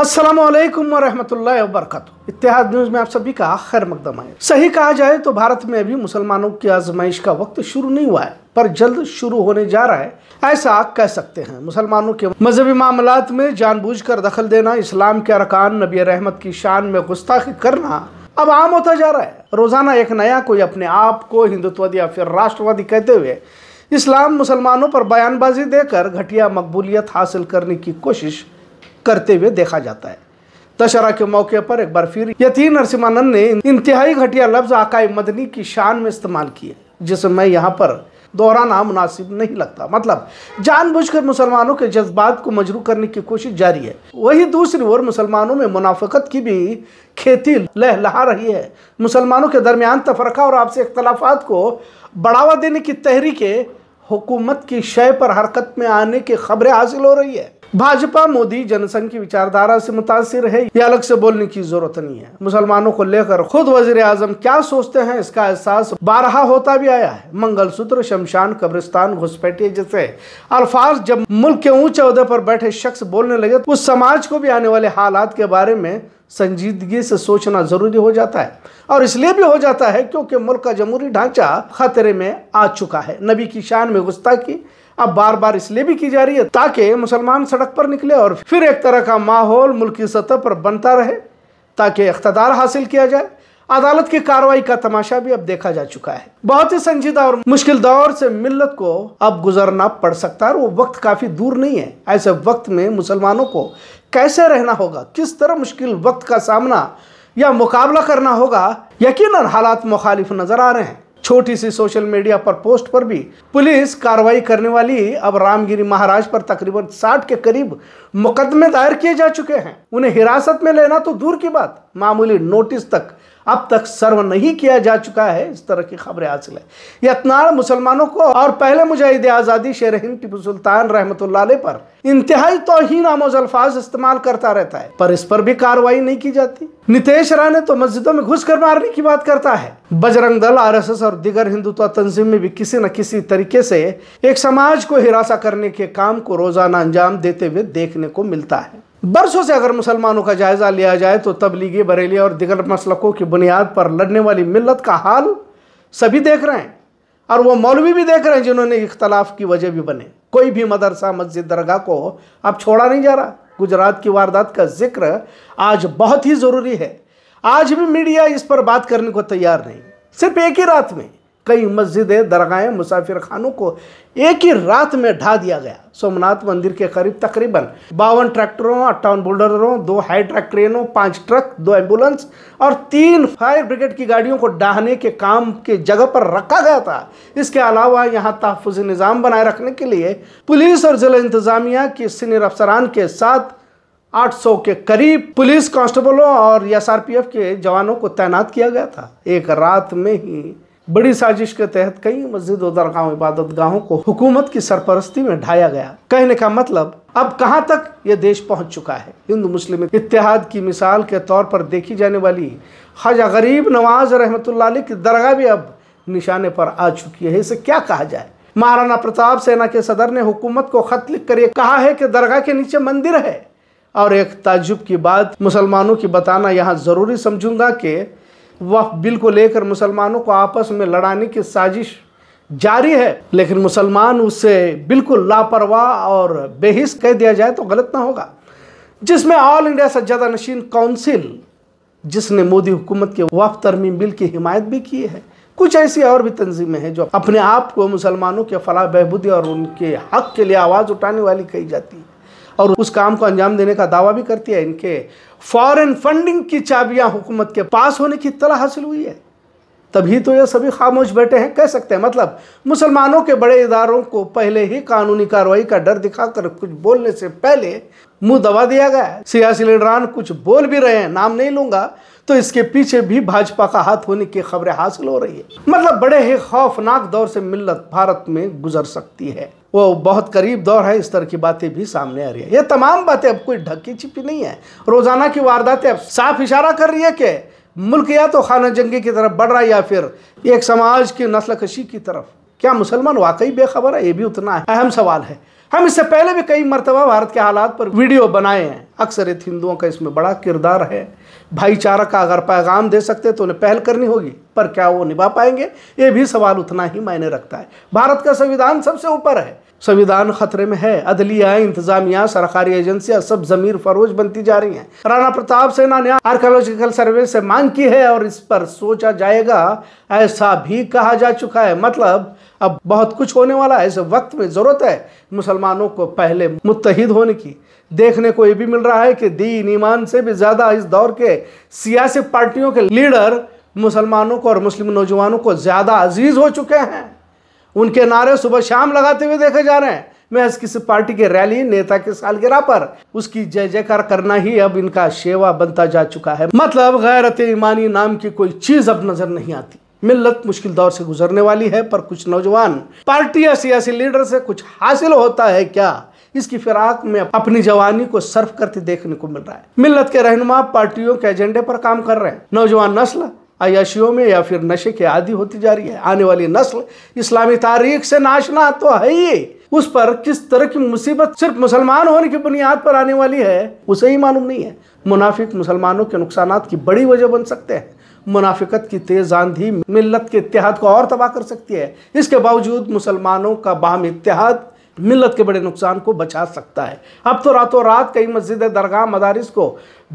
असलम वरहमल वरक इतिहाद न्यूज़ में आप सभी का खैर मकदम है सही कहा जाए तो भारत में अभी मुसलमानों की आजमाइश का वक्त शुरू नहीं हुआ है पर जल्द शुरू होने जा रहा है ऐसा कह सकते हैं मुसलमानों के मजहबी मामला में जानबूझकर दखल देना इस्लाम के अरकान नबी रहमत की शान में गुस्ताखी करना अब आम होता जा रहा है रोज़ाना एक नया कोई अपने आप को हिंदुत्ववादी या फिर राष्ट्रवादी कहते हुए इस्लाम मुसलमानों पर बयानबाजी देकर घटिया मकबूलियत हासिल करने की कोशिश करते हुए देखा जाता है दशहरा के मौके पर एक बार फिर यती नरसिम्हानंद ने इंतहाई घटिया लफ्ज़ आकाई मदनी की शान में इस्तेमाल किए जिसे मैं यहाँ पर दोहराना मुनासिब नहीं लगता मतलब जानबूझकर मुसलमानों के जज्बात को मजरू करने की कोशिश जारी है वही दूसरी ओर मुसलमानों में मुनाफत की भी खेती लहलहा रही है मुसलमानों के दरमियान तफरका और आपसी इख्तलाफात को बढ़ावा देने की तहरीकें हुकूमत की शय पर हरकत में आने की खबरें हासिल हो रही है भाजपा मोदी जनसंघ की विचारधारा से मुतासर है यह अलग से बोलने की जरूरत नहीं है मुसलमानों को लेकर खुद वजीर आजम क्या सोचते हैं इसका एहसास बारहा होता भी आया है मंगलसूत्र शमशान कब्रिस्तान घुसपैठिए जैसे अल्फाज जब मुल्क के ऊंचे अहदे पर बैठे शख्स बोलने लगे तो उस समाज को भी आने वाले हालात के बारे में संजीदगी से सोचना ज़रूरी हो जाता है और इसलिए भी हो जाता है क्योंकि मुल्क का जमहूरी ढांचा खतरे में आ चुका है नबी की शान में गुस्ता की अब बार बार इसलिए भी की जा रही है ताकि मुसलमान सड़क पर निकले और फिर एक तरह का माहौल मुल्की सतह पर बनता रहे ताकि इकतदार हासिल किया जाए अदालत की कार्रवाई का तमाशा भी अब देखा जा चुका है बहुत ही संजीदा और मुश्किल दौर से मिल्लत को अब गुजरना पड़ सकता है वो वक्त काफ़ी दूर नहीं है ऐसे वक्त में मुसलमानों को कैसे रहना होगा किस तरह मुश्किल वक्त का सामना या मुकाबला करना होगा यकीनन हालात मुखालिफ नज़र आ रहे हैं छोटी सी सोशल मीडिया पर पोस्ट पर भी पुलिस कार्रवाई करने वाली अब रामगिरी महाराज पर तकरीबन 60 के करीब मुकदमे दायर किए जा चुके हैं उन्हें हिरासत में लेना तो दूर की बात मामूली नोटिस तक अब तक सर्व नहीं किया जा चुका है इस तरह की खबरें हासिल है यतनाड़ मुसलमानों को और पहले मुजाहिद आज़ादी शेर हिंद टिपू सुल्तान रहमत पर इंतहाई तोहन आमोज अल्फाज इस्तेमाल करता रहता है पर इस पर भी कार्रवाई नहीं की जाती नितेश राणे तो मस्जिदों में घुस कर मारने की बात करता है बजरंग दल आर और दिगर हिंदुत्व तंजीम में भी किसी न किसी तरीके से एक समाज को हिरासा करने के काम को रोजाना अंजाम देते हुए देखने को मिलता है बरसों से अगर मुसलमानों का जायज़ा लिया जाए तो तबलीगी बरेली और दिगर मसलकों की बुनियाद पर लड़ने वाली मिलत का हाल सभी देख रहे हैं और वो मौलवी भी देख रहे हैं जिन्होंने इख्तलाफ की वजह भी बने कोई भी मदरसा मस्जिद दरगाह को अब छोड़ा नहीं जा रहा गुजरात की वारदात का जिक्र आज बहुत ही ज़रूरी है आज भी मीडिया इस पर बात करने को तैयार नहीं सिर्फ एक ही रात में कई मस्जिदें दरगाहें मुसाफिर खानों को एक ही रात में ढा दिया गया सोमनाथ मंदिर के करीब तकरीबन बावन ट्रैक्टरों अट्ठावन बोल्डरों दो हाईट्रैक ट्रेनों पांच ट्रक दो एम्बुलेंस और तीन फायर ब्रिगेड की गाड़ियों को डहाने के काम के जगह पर रखा गया था इसके अलावा यहाँ तहफ़ी निज़ाम बनाए रखने के लिए पुलिस और ज़िला इंतज़ामिया के सीनियर अफसरान के साथ 800 के करीब पुलिस कांस्टेबलों और एसआरपीएफ के जवानों को तैनात किया गया था एक रात में ही बड़ी साजिश के तहत कई मस्जिद और दरगाह इबादत गाहों को हुकूमत की सरपरस्ती में ढाया गया कहने का मतलब अब कहां तक यह देश पहुंच चुका है हिंदू मुस्लिम इतिहाद की मिसाल के तौर पर देखी जाने वाली ख्वाजा गरीब नवाज रहमत की दरगाह भी अब निशाने पर आ चुकी है इसे क्या कहा जाए महाराणा प्रताप सेना के सदर ने हुकूमत को खत लिख कर कहा है कि दरगाह के नीचे मंदिर है और एक ताजुब की बात मुसलमानों की बताना यहाँ ज़रूरी समझूंगा कि वक्फ बिल को लेकर मुसलमानों को आपस में लड़ाने की साजिश जारी है लेकिन मुसलमान उससे बिल्कुल लापरवाह और बेहिस कह दिया जाए तो गलत ना होगा जिसमें ऑल इंडिया सज्जादा नशीन काउंसिल जिसने मोदी हुकूमत के वफ तरमीम बिल की हिमायत भी की है कुछ ऐसी और भी तंजीमें हैं जो अपने आप को मुसलमानों के फलाह बहबूदी और उनके हक के लिए आवाज़ उठाने वाली कही जाती है और उस काम को अंजाम देने का दावा भी करती है इनके फॉरेन फंडिंग की चाबियां हुकूमत के पास होने की इतला हासिल हुई है तभी तो ये सभी खामोश बैठे हैं कह सकते हैं मतलब मुसलमानों के बड़े इदारों को पहले ही कानूनी कार्रवाई का डर दिखाकर कुछ बोलने से पहले मुंह दबा दिया गया है सियासी लीडरान कुछ बोल भी रहे हैं नाम नहीं लूंगा तो इसके पीछे भी भाजपा का हाथ होने की खबरें हासिल हो रही है मतलब बड़े ही खौफनाक दौर से मिल्लत भारत में गुजर सकती है वो बहुत करीब दौर है इस तरह की बातें भी सामने आ रही है ये तमाम बातें अब कोई ढकी छिपी नहीं है रोज़ाना की वारदातें अब साफ इशारा कर रही है कि मुल्क या तो खाना जंगी की तरफ बढ़ रहा है या फिर एक समाज की नस्ल कशी की तरफ क्या मुसलमान वाकई बेखबर है ये भी उतना अहम सवाल है हम इससे पहले भी कई मरतबा भारत के हालात पर वीडियो बनाए हैं अक्सर ये हिंदुओं का इसमें बड़ा किरदार है भाईचारा का अगर पैगाम दे सकते तो उन्हें पहल करनी होगी पर क्या वो निभा पाएंगे ये भी सवाल उतना ही मायने रखता है भारत का संविधान सबसे ऊपर है संविधान खतरे में है अदलिया इंतजामिया सरकारी एजेंसियां सब जमीर फरोज बनती जा रही हैं राणा प्रताप सेना ने आर्कोलॉजिकल सर्वे से मांग की है और इस पर सोचा जाएगा ऐसा भी कहा जा चुका है मतलब अब बहुत कुछ होने वाला है इस वक्त में ज़रूरत है मुसलमानों को पहले मुतहद होने की देखने को ये भी मिल रहा है कि दीन ईमान से भी ज़्यादा इस दौर के सियासी पार्टियों के लीडर मुसलमानों को और मुस्लिम नौजवानों को ज़्यादा अजीज़ हो चुके हैं उनके नारे सुबह शाम लगाते हुए देखे जा रहे हैं इस किसी पार्टी की रैली नेता की सालगिरह पर उसकी जय जयकार करना ही अब इनका शेवा बनता जा चुका है मतलब गैरत ईमानी नाम की कोई चीज़ अब नज़र नहीं आती मिल्लत मुश्किल दौर से गुजरने वाली है पर कुछ नौजवान पार्टी या सियासी लीडर से कुछ हासिल होता है क्या इसकी फिराक में अपनी जवानी को सर्फ करते देखने को मिल रहा है मिल्लत के रहनुमा पार्टियों के एजेंडे पर काम कर रहे हैं नौजवान नस्ल अयाशियों में या फिर नशे के आदि होती जा रही है आने वाली नस्ल इस्लामी तारीख से नाशना तो है ही उस पर किस तरह की मुसीबत सिर्फ मुसलमान होने की बुनियाद पर आने वाली है उसे ही मालूम नहीं है मुनाफिक मुसलमानों के नुकसान की बड़ी वजह बन सकते हैं मुनाफिकत की तेज़ आंधी मिलत के इतिहाद को और तबाह कर सकती है इसके बावजूद मुसलमानों का बाम इतिहाद मिलत के बड़े नुकसान को बचा सकता है अब तो रातों रात कई मस्जिद दरगाह मदारस को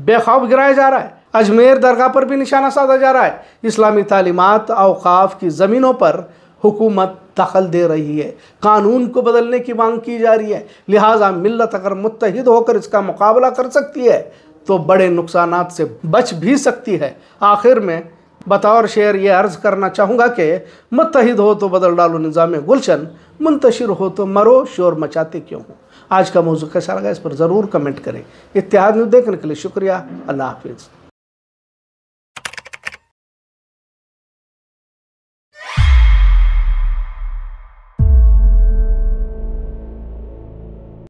बेखौफ गिराया जा रहा है अजमेर दरगाह पर भी निशाना साधा जा रहा है इस्लामी तालीमत अवकाफ की ज़मीनों पर हुकूमत दखल दे रही है कानून को बदलने की मांग की जा रही है लिहाजा मिलत अगर मुतहद होकर इसका मुकाबला कर सकती है तो बड़े नुकसान से बच भी सकती है आखिर में बतौर शेर ये अर्ज़ करना चाहूँगा कि मुतहद हो तो बदल डालो निज़ाम गुलशन मुंतशिर हो तो मरो शोर मचाते क्यों हो आज का मौजू कैसा लगा इस पर ज़रूर कमेंट करें इतिहाद में देखने के लिए शुक्रिया अल्लाह हाफिज़